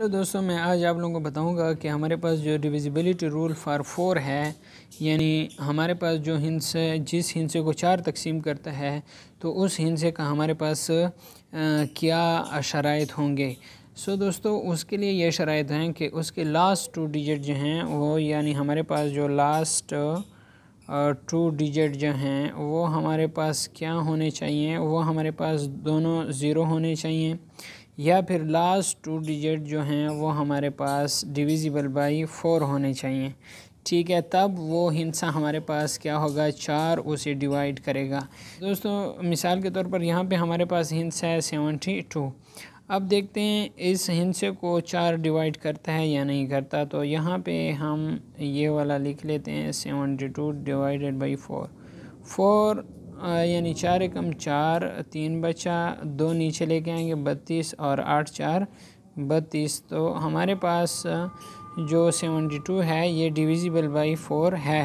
hello दोस्तों मैं आज आप लोगों को बताऊंगा कि हमारे पास जो डिविजिबिलिटी रूल फॉर फोर है यानी हमारे पास जो हिंस जिस हिंसे को चार तकसीम करता है तो उस हिंसे का हमारे पास आ, क्या शराइ होंगे सो so, दोस्तों उसके लिए ये शराइ हैं कि उसके लास्ट टू डिजिट जो हैं वो यानी हमारे पास जो लास्ट टू डिजिट जो हैं वो हमारे पास क्या होने चाहिए वो हमारे पास दोनों ज़ीरो होने चाहिए या फिर लास्ट टू डिजिट जो हैं वो हमारे पास डिविजिबल बाई फ़ोर होने चाहिए ठीक है तब वो हिंसा हमारे पास क्या होगा चार उसे डिवाइड करेगा दोस्तों मिसाल के तौर पर यहाँ पे हमारे पास हिंसा है सेवेंटी टू अब देखते हैं इस हिंसे को चार डिवाइड करता है या नहीं करता तो यहाँ पे हम ये वाला लिख लेते हैं seventy two divided by four four यानी चार एकम चार तीन बचा दो नीचे लेके आएंगे बत्तीस और आठ चार बत्तीस तो हमारे पास जो सेवेंटी टू है ये डिविजिबल बाई फोर है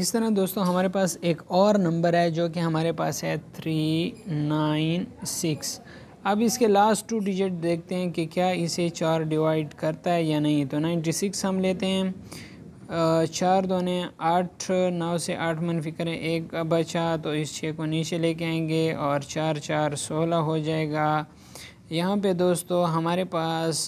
इस तरह दोस्तों हमारे पास एक और नंबर है जो कि हमारे पास है थ्री नाइन सिक्स अब इसके लास्ट टू डिजिट देखते हैं कि क्या इसे चार डिवाइड करता है या नहीं तो नाइन्टी सिक्स हम लेते हैं चार दो ने आठ नौ से आठ मनफी करें एक बचा तो इस छः को नीचे लेके आएंगे और चार चार सोलह हो जाएगा यहाँ पे दोस्तों हमारे पास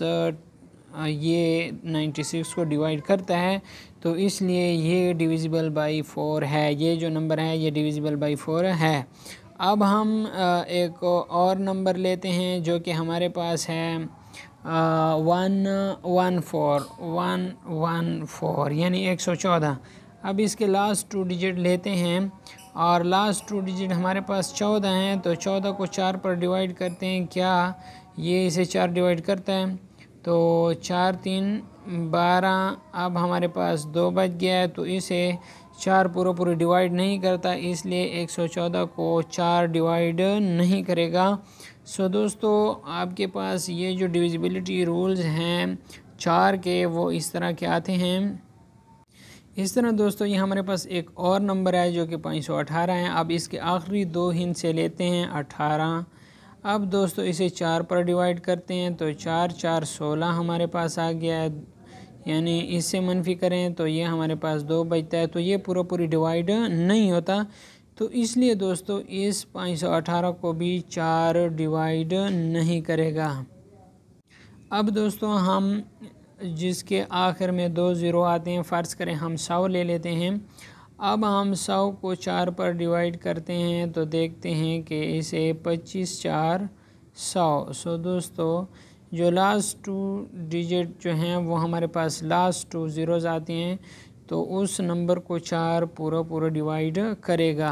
ये 96 को डिवाइड करता है तो इसलिए ये डिविजिबल बाई फोर है ये जो नंबर है ये डिविजिबल बाई फोर है अब हम एक और नंबर लेते हैं जो कि हमारे पास है one one four one one four यानी एक सौ चौदह अब इसके लास्ट टू डिजिट लेते हैं और लास्ट टू डिजिट हमारे पास चौदह हैं तो चौदह को चार पर डिवाइड करते हैं क्या ये इसे चार डिवाइड करता है तो चार तीन बारह अब हमारे पास दो बज गया है तो इसे चार पूरा पूरे डिवाइड नहीं करता इसलिए 114 को चार डिवाइड नहीं करेगा सो दोस्तों आपके पास ये जो डिविजिबिलिटी रूल्स हैं चार के वो इस तरह के आते हैं इस तरह दोस्तों ये हमारे पास एक और नंबर है जो कि 518 है अब इसके आखिरी दो हिंद से लेते हैं 18 अब दोस्तों इसे चार पर डिवाइड करते हैं तो चार चार सोलह हमारे पास आ गया है यानी इससे मनफी करें तो ये हमारे पास दो बचता है तो ये पूरा पूरी डिवाइड नहीं होता तो इसलिए दोस्तों इस पाँच सौ अठारह को भी चार डिवाइड नहीं करेगा अब दोस्तों हम जिसके आखिर में दो ज़ीरो आते हैं फ़र्ज़ करें हम सौ ले लेते हैं अब हम सौ को चार पर डिवाइड करते हैं तो देखते हैं कि इसे पच्चीस चार सौ सो दोस्तों जो लास्ट टू डिजिट जो हैं वो हमारे पास लास्ट टू ज़ीरोज़ आते हैं तो उस नंबर को चार पूरा पूरा डिवाइड करेगा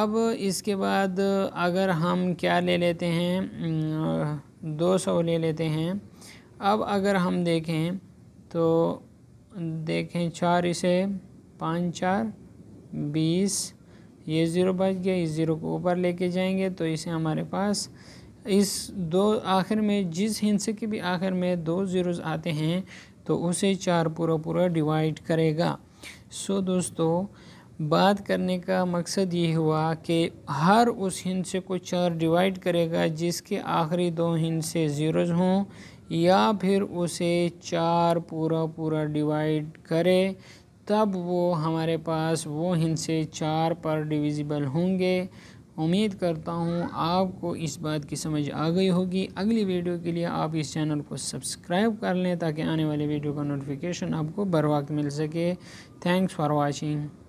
अब इसके बाद अगर हम क्या ले लेते हैं दो सौ ले लेते हैं अब अगर हम देखें तो देखें चार इसे पाँच चार बीस ये ज़ीरो बच गया इस ज़ीरो को ऊपर लेके जाएंगे तो इसे हमारे पास इस दो आखिर में जिस हिंसे के भी आखिर में दो ज़ीरोज़ आते हैं तो उसे चार पूरा पूरा डिवाइड करेगा सो दोस्तों बात करने का मकसद ये हुआ कि हर उस हिंसे को चार डिवाइड करेगा जिसके आखिरी दो हिंसे ज़ीरोज़ हों या फिर उसे चार पूरा पूरा डिवाइड करे तब वो हमारे पास वो हिंसे चार पर डिविजिबल होंगे उम्मीद करता हूँ आपको इस बात की समझ आ गई होगी अगली वीडियो के लिए आप इस चैनल को सब्सक्राइब कर लें ताकि आने वाली वीडियो का नोटिफिकेशन आपको बर वक्त मिल सके थैंक्स फॉर वॉचिंग